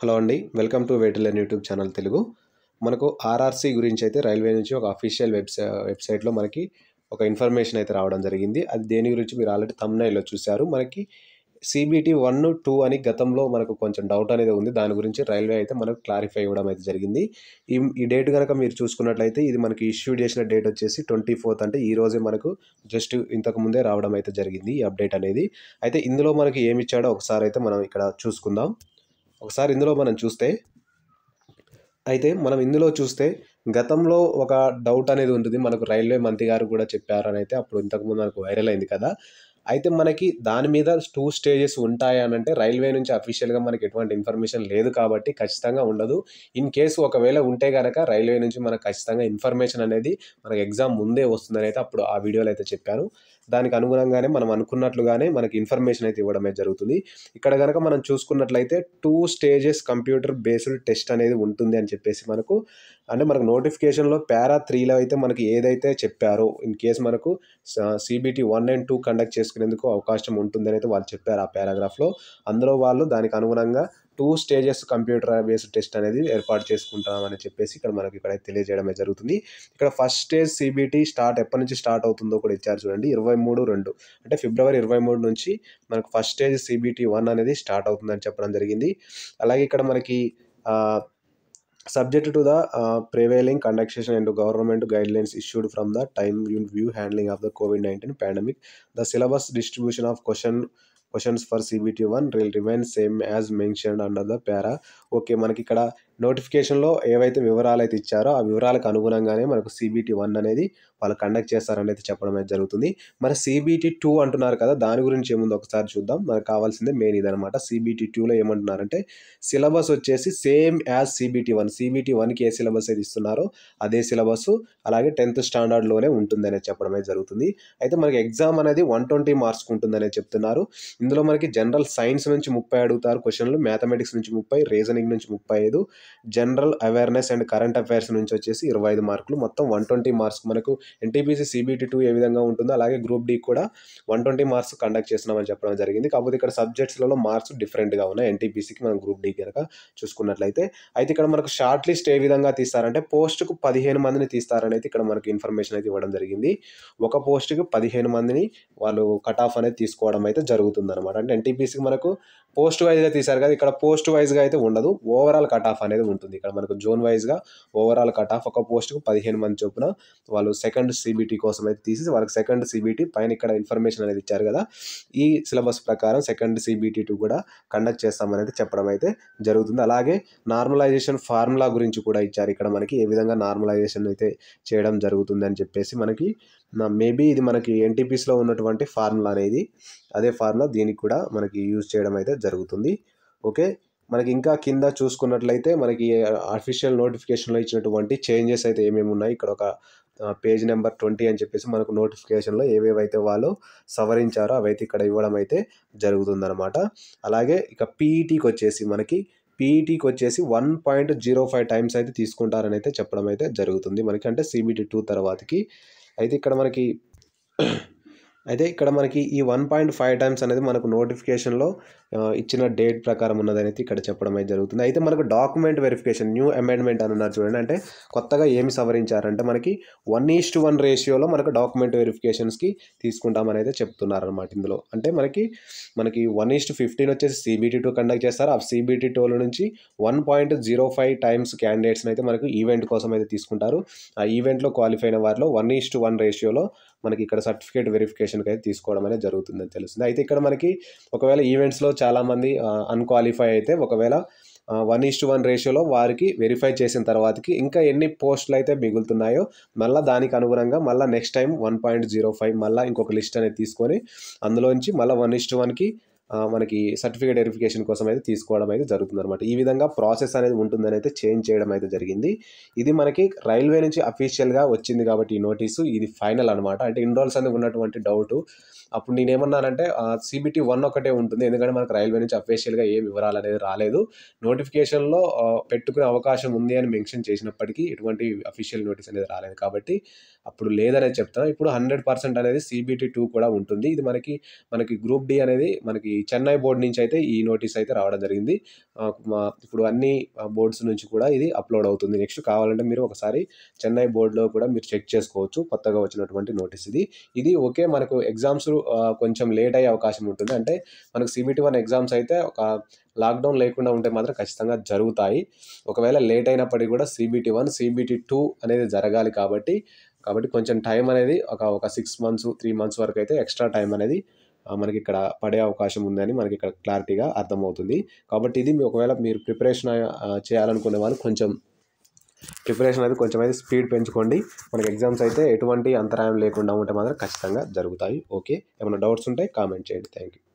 Hello అండి welcome to వేటలన్ YouTube channel Telugu మనకు ఆర్ఆర్సీ గురించి అయితే రైల్వే నుంచి ఒక అఫీషియల్ వెబ్సై వెబ్సైట్లో మనకి ఒక ఇన్ఫర్మేషన్ అయితే రావడం జరిగింది అది దేని గురించి మీరు ఆల్రెడీ తమ్నైల్లో చూశారు మనకి సిబిటీ వన్ టూ అని గతంలో మనకు కొంచెం డౌట్ అనేది ఉంది దాని గురించి రైల్వే అయితే మనకు క్లారిఫై ఇవ్వడం అయితే జరిగింది ఈ ఈ డేట్ కనుక మీరు చూసుకున్నట్లయితే ఇది మనకి ఇష్యూ చేసిన డేట్ వచ్చేసి ట్వంటీ ఫోర్త్ అంటే ఈ రోజే మనకు జస్ట్ ఇంతకు ముందే రావడం అయితే జరిగింది ఈ అప్డేట్ అనేది అయితే ఇందులో మనకి ఏమి ఇచ్చాడో ఒకసారి అయితే మనం ఇక్కడ చూసుకుందాం ఒకసారి ఇందులో మనం చూస్తే అయితే మనం ఇందులో చూస్తే గతంలో ఒక డౌట్ అనేది ఉంటుంది మనకు రైల్వే మంత్రి గారు కూడా చెప్పారని అయితే అప్పుడు ఇంతకుముందు మనకు వైరల్ అయింది కదా అయితే మనకి దాని మీద టూ స్టేజెస్ ఉంటాయా అంటే రైల్వే నుంచి అఫీషియల్గా మనకి ఎటువంటి ఇన్ఫర్మేషన్ లేదు కాబట్టి ఖచ్చితంగా ఉండదు ఇన్ కేసు ఒకవేళ ఉంటే కనుక రైల్వే నుంచి మనకు ఖచ్చితంగా ఇన్ఫర్మేషన్ అనేది మనకు ఎగ్జామ్ ముందే వస్తుందని అయితే అప్పుడు ఆ వీడియోలో అయితే చెప్పాను దానికి అనుగుణంగానే మనం అనుకున్నట్లుగానే మనకి ఇన్ఫర్మేషన్ అయితే ఇవ్వడమే జరుగుతుంది ఇక్కడ కనుక మనం చూసుకున్నట్లయితే two stages computer based test అనేది ఉంటుంది అని చెప్పేసి మనకు అంటే మనకు నోటిఫికేషన్లో పారా త్రీలో అయితే మనకి ఏదైతే చెప్పారో ఇన్ కేస్ మనకు CBT one and two conduct చేసుకునేందుకు అవకాశం ఉంటుందని అయితే వాళ్ళు చెప్పారు ఆ పారాగ్రాఫ్లో అందులో వాళ్ళు దానికి అనుగుణంగా two stages computer based test అనేది ఏర్పాటు చేసుకుంటామని చెప్పేసి ఇక్కడ మనకి ఇక్కడ తెలియజేయడమే జరుగుతుంది ఇక్కడ ఫస్ట్ స్టేజ్ సిబిటీ స్టార్ట్ ఎప్పటి నుంచి స్టార్ట్ అవుతుందో కూడా ఇచ్చారు చూడండి ఇరవై మూడు రెండు అంటే ఫిబ్రవరి ఇరవై మూడు నుంచి మనకు ఫస్ట్ స్టేజ్ సిబిటీ వన్ అనేది స్టార్ట్ అవుతుందని చెప్పడం జరిగింది అలాగే ఇక్కడ మనకి subject to the uh, prevailing conduction and government guidelines issued from the time view handling of the COVID-19 pandemic, the syllabus distribution of question questions for CBT one will remain same as mentioned under the para. Okay, మనకి నోటిఫికేషన్లో ఏవైతే వివరాలు అయితే ఇచ్చారో ఆ వివరాలకు అనుగుణంగానే మనకు సిబిటి వన్ అనేది వాళ్ళు కండక్ట్ చేస్తారని అయితే చెప్పడం అయితే జరుగుతుంది మరి సిబిటి టూ అంటున్నారు కదా దాని గురించి ఏముంది ఒకసారి చూద్దాం మనకు కావాల్సిందే మెయిన్ ఇది అనమాట సిబిటి టూలో ఏమంటున్నారంటే సిలబస్ వచ్చేసి same as CBT one CBT వన్కి ఏ సిలబస్ అయితే ఇస్తున్నారో అదే సిలబస్ అలాగే టెన్త్ స్టాండర్డ్లోనే ఉంటుంది అనేది చెప్పడం అయితే జరుగుతుంది అయితే మనకి ఎగ్జామ్ అనేది వన్ ట్వంటీ మార్క్స్కి ఉంటుందనే చెప్తున్నారు ఇందులో మనకి జనరల్ సైన్స్ నుంచి ముప్పై అడుగుతారు క్వశ్చన్లు మ్యాథమెటిక్స్ నుంచి ముప్పై రీజనింగ్ నుంచి ముప్పై ఐదు general awareness and current affairs నుంచి వచ్చేసి ఇరవై ఐదు మార్కులు మొత్తం వన్ ట్వంటీ మార్క్స్ మనకు ఎన్టీపీసీ సిబిటీ టూ ఏ విధంగా ఉంటుందో అలాగే గ్రూప్ డి కూడా వన్ ట్వంటీ మార్క్స్ కండక్ట్ చేస్తున్నామని చెప్పడం జరిగింది కాకపోతే ఇక్కడ సబ్జెక్ట్స్లలో మార్క్స్ డిఫరెంట్గా ఉన్నాయి ఎన్టీపీసీకి మనం గ్రూప్ డి కనుక చూసుకున్నట్లయితే అయితే ఇక్కడ మనకు షార్ట్ లిస్ట్ ఏ విధంగా తీస్తారంటే పోస్ట్కు పదిహేను మందిని తీస్తారని అయితే ఇక్కడ మనకి ఇన్ఫర్మేషన్ అయితే ఇవ్వడం జరిగింది ఒక పోస్ట్కి పదిహేను మందిని వాళ్ళు కట్ ఆఫ్ అనేది తీసుకోవడం అయితే జరుగుతుంది అనమాట అంటే ఎన్టీపీసీకి మనకు పోస్ట్ వైజ్గా తీశారు కదా ఇక్కడ పోస్ట్ వైజ్గా అయితే ఉండదు ఓవరాల్ కట్ ఆఫ్ అనేది అనేది ఉంటుంది ఇక్కడ మనకు జోన్ వైజ్గా ఓవరాల్ కట్ ఆఫ్ ఒక పోస్ట్కు పదిహేను మంది చొప్పున వాళ్ళు సెకండ్ సిబిటీ కోసం అయితే తీసి వాళ్ళకి సెకండ్ సిబిటీ పైన ఇక్కడ ఇన్ఫర్మేషన్ అనేది ఇచ్చారు కదా ఈ సిలబస్ ప్రకారం సెకండ్ సిబిటీ టూ కూడా కండక్ట్ చేస్తామనేది చెప్పడం అయితే జరుగుతుంది అలాగే నార్మలైజేషన్ ఫార్ములా గురించి కూడా ఇచ్చారు ఇక్కడ మనకి ఏ విధంగా నార్మలైజేషన్ అయితే చేయడం జరుగుతుంది అని చెప్పేసి మనకి మేబీ ఇది మనకి ఎన్టీపీస్లో ఉన్నటువంటి ఫార్ములా అనేది అదే ఫార్ములా దీనికి కూడా మనకి యూజ్ చేయడం అయితే జరుగుతుంది ఓకే మనకి ఇంకా కింద చూసుకున్నట్లయితే మనకి అఫీషియల్ నోటిఫికేషన్లో ఇచ్చినటువంటి చేంజెస్ అయితే ఏమేమి ఉన్నాయి ఇక్కడ ఒక పేజ్ నెంబర్ ట్వంటీ అని చెప్పేసి మనకు నోటిఫికేషన్లో ఏవేవైతే వాళ్ళు సవరించారో అవైతే ఇక్కడ ఇవ్వడం అయితే జరుగుతుందనమాట అలాగే ఇక పీఈటీకి e వచ్చేసి మనకి పీఈటీకి e వచ్చేసి one point zero five times అయితే తీసుకుంటారని అయితే చెప్పడం అయితే జరుగుతుంది మనకి అంటే సిబిటీ టూ తర్వాతకి అయితే ఇక్కడ మనకి అయితే ఇక్కడ మనకి ఈ వన్ పాయింట్ ఫైవ్ టైమ్స్ అనేది మనకు నోటిఫికేషన్లో ఇచ్చిన డేట్ ప్రకారం అనేది ఇక్కడ చెప్పడం అయితే జరుగుతుంది అయితే మనకు డాక్యుమెంట్ వెరిఫికేషన్ న్యూ అమెండ్మెంట్ అనున్నారు చూడండి అంటే కొత్తగా ఏమి సవరించారంటే మనకి వన్ ఈస్ టు వన్ రేషియోలో మనకు డాక్యుమెంట్ వెరిఫికేషన్స్కి తీసుకుంటామని అయితే చెప్తున్నారనమాట ఇందులో అంటే మనకి మనకి వన్ ఈస్ టు ఫిఫ్టీన్ వచ్చేసి సిబిటీ టూ కండక్ట్ చేస్తారు ఆ సిబిటీ టూల నుంచి one point zero five times క్యాండిడేట్స్ని అయితే మనకు ఈవెంట్ కోసం అయితే తీసుకుంటారు ఆ ఈవెంట్లో క్వాలిఫై అయిన వారిలో వన్ ఈస్ టు వన్ రేషియోలో మనకి ఇక్కడ సర్టిఫికేట్ వెరిఫికేషన్ ఆపరేషన్కి అయితే తీసుకోవడం అనేది జరుగుతుందని తెలుస్తుంది అయితే ఇక్కడ మనకి ఒకవేళ ఈవెంట్స్లో చాలామంది అన్క్వాలిఫై అయితే ఒకవేళ వన్ ఈస్ట్ వన్ రేషియోలో వారికి వెరిఫై చేసిన తర్వాతకి ఇంకా ఎన్ని పోస్టులు అయితే మిగులుతున్నాయో మళ్ళీ దానికి అనుగుణంగా మళ్ళీ next time one point zero five మళ్ళీ ఇంకొక లిస్ట్ అనేది తీసుకొని అందులోంచి మళ్ళీ వన్ ఈస్ట్ వన్కి మనకి సర్టిఫికేట్ వెరిఫికేషన్ కోసం అయితే తీసుకోవడం అయితే జరుగుతుంది అనమాట ఈ విధంగా ప్రాసెస్ అనేది ఉంటుందని అయితే చేంజ్ చేయడం అయితే జరిగింది ఇది మనకి రైల్వే నుంచి అఫీషియల్గా వచ్చింది కాబట్టి ఈ నోటీసు ఇది ఫైనల్ అనమాట అంటే ఇన్ని రోజులు అనేది ఉన్నటువంటి డౌట్ అప్పుడు నేనేమన్నానంటే సిబిటి వన్ ఒకటే ఉంటుంది ఎందుకంటే మనకు రైల్వే నుంచి అఫీషియల్గా ఏ వివరాలు అనేది రాలేదు నోటిఫికేషన్లో పెట్టుకునే అవకాశం ఉంది అని మెన్షన్ చేసినప్పటికీ ఎటువంటి అఫీషియల్ నోటీస్ అనేది రాలేదు కాబట్టి అప్పుడు లేదనే చెప్తాను ఇప్పుడు హండ్రెడ్ పర్సెంట్ అనేది సిబిటి టూ కూడా ఉంటుంది ఇది మనకి మనకి గ్రూప్ డి అనేది మనకి చెన్నై బోర్డు నుంచి అయితే ఈ నోటీస్ అయితే రావడం జరిగింది ఇప్పుడు అన్ని బోర్డ్స్ నుంచి కూడా ఇది అప్లోడ్ అవుతుంది నెక్స్ట్ కావాలంటే మీరు ఒకసారి చెన్నై బోర్డులో కూడా మీరు చెక్ చేసుకోవచ్చు కొత్తగా వచ్చినటువంటి నోటీస్ ఇది ఇది ఓకే మనకు ఎగ్జామ్స్ కొంచెం లేట్ అయ్యే అవకాశం ఉంటుంది అంటే మనకు సిబిటి వన్ ఎగ్జామ్స్ అయితే ఒక లాక్డౌన్ లేకుండా ఉంటే మాత్రం ఖచ్చితంగా జరుగుతాయి ఒకవేళ లేట్ అయినప్పటికీ కూడా సిబిటి వన్ సిబిటి టూ అనేది జరగాలి కాబట్టి కాబట్టి కొంచెం టైం అనేది ఒక ఒక సిక్స్ మంత్స్ త్రీ మంత్స్ వరకు అయితే ఎక్స్ట్రా టైం అనేది మనకి ఇక్కడ పడే అవకాశం ఉందని మనకి ఇక్కడ క్లారిటీగా అర్థమవుతుంది కాబట్టి ఇది ఒకవేళ మీరు ప్రిపరేషన్ చేయాలనుకునే వాళ్ళు కొంచెం ప్రిపరేషన్ అయితే కొంచెం అయితే స్పీడ్ పెంచుకోండి మనకి ఎగ్జామ్స్ అయితే ఎటువంటి అంతరాయం లేకుండా ఉంటే మాత్రం ఖచ్చితంగా జరుగుతాయి ఓకే ఏమైనా డౌట్స్ ఉంటే కామెంట్ చేయండి థ్యాంక్ యూ